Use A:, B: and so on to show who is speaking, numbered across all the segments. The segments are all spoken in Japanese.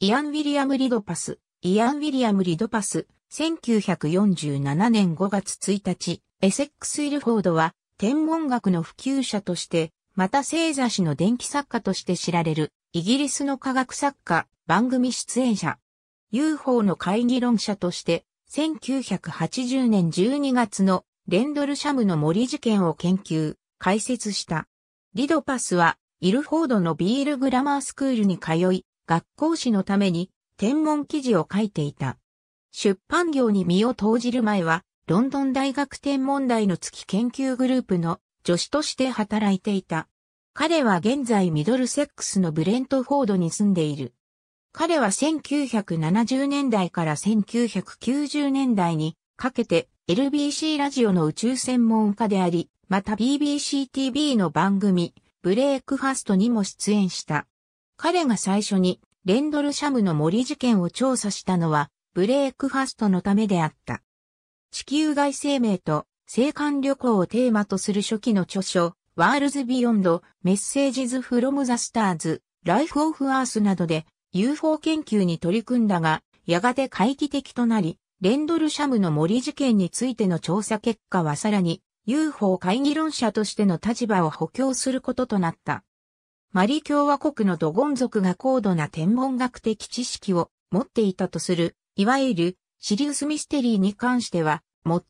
A: イアン・ウィリアム・リドパス、イアン・ウィリアム・リドパス、1947年5月1日、エセックス・イルフォードは、天文学の普及者として、また星座誌の電気作家として知られる、イギリスの科学作家、番組出演者、UFO の会議論者として、1980年12月のレンドルシャムの森事件を研究、解説した。リドパスは、イルフォードのビールグラマースクールに通い、学校誌のために天文記事を書いていた。出版業に身を投じる前は、ロンドン大学天文台の月研究グループの助手として働いていた。彼は現在ミドルセックスのブレントフォードに住んでいる。彼は1970年代から1990年代にかけて LBC ラジオの宇宙専門家であり、また BBCTV の番組、ブレイクファストにも出演した。彼が最初にレンドルシャムの森事件を調査したのは、ブレークファストのためであった。地球外生命と生還旅行をテーマとする初期の著書、ワールズ・ビヨンド・メッセージズ・フロム・ザ・スターズ、ライフ・オフ・アースなどで UFO 研究に取り組んだが、やがて回帰的となり、レンドル・シャムの森事件についての調査結果はさらに UFO 会議論者としての立場を補強することとなった。マリ共和国のドゴン族が高度な天文学的知識を持っていたとする、いわゆるシリウスミステリーに関しては、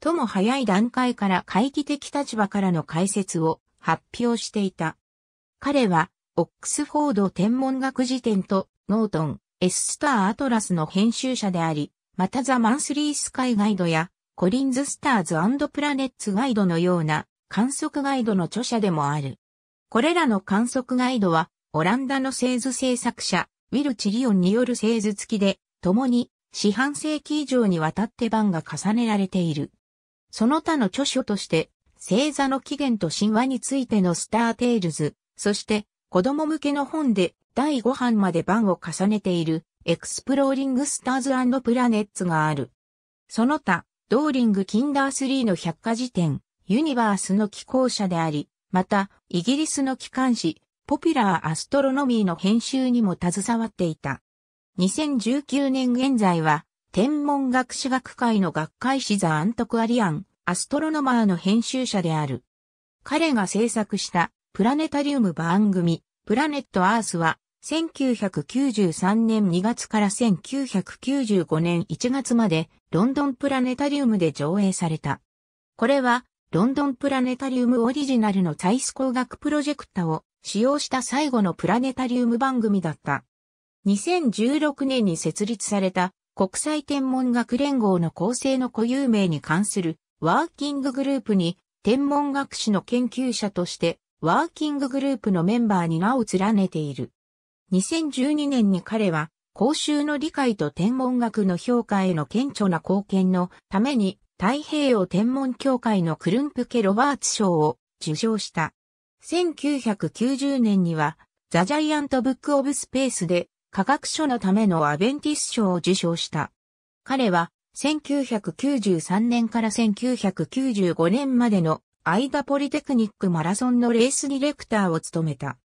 A: 最も早い段階から懐疑的立場からの解説を発表していた。彼は、オックスフォード天文学辞典とノートン、エススターアトラスの編集者であり、またザ・マンスリースカイガイドやコリンズ・スターズプラネッツガイドのような観測ガイドの著者でもある。これらの観測ガイドは、オランダの製図制作者、ウィル・チリオンによる製図付きで、共に四半世紀以上にわたって版が重ねられている。その他の著書として、星座の起源と神話についてのスターテイルズ、そして子供向けの本で第5版まで版を重ねているエクスプローリングスターズプラネッツがある。その他、ドーリング・キンダースリーの百科事典、ユニバースの寄稿者であり、また、イギリスの機関誌、ポピュラー・アストロノミーの編集にも携わっていた。2019年現在は、天文学士学会の学会誌ザ・アントクアリアン、アストロノマーの編集者である。彼が制作したプラネタリウム番組、プラネット・アースは、1993年2月から1995年1月までロンドンプラネタリウムで上映された。これはロンドンプラネタリウムオリジナルのイス工学プロジェクタを使用した最後のプラネタリウム番組だった。2016年に設立された国際天文学連合の構成の固有名に関するワーキンググループに天文学史の研究者としてワーキンググループのメンバーに名を連ねている。2012年に彼は公衆の理解と天文学の評価への顕著な貢献のために太平洋天文協会のクルンプケ・ロバーツ賞を受賞した。1990年には、ザ・ジャイアント・ブック・オブ・スペースで科学書のためのアベンティス賞を受賞した。彼は、1993年から1995年までのアイダポリテクニックマラソンのレースディレクターを務めた。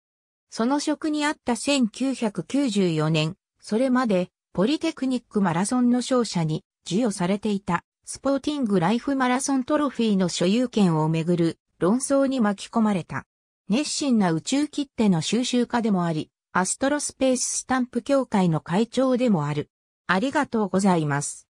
A: その職にあった1994年、それまでポリテクニックマラソンの勝者に授与されていたスポーティングライフマラソントロフィーの所有権をめぐる論争に巻き込まれた。熱心な宇宙切手の収集家でもあり、アストロスペーススタンプ協会の会長でもある。ありがとうございます。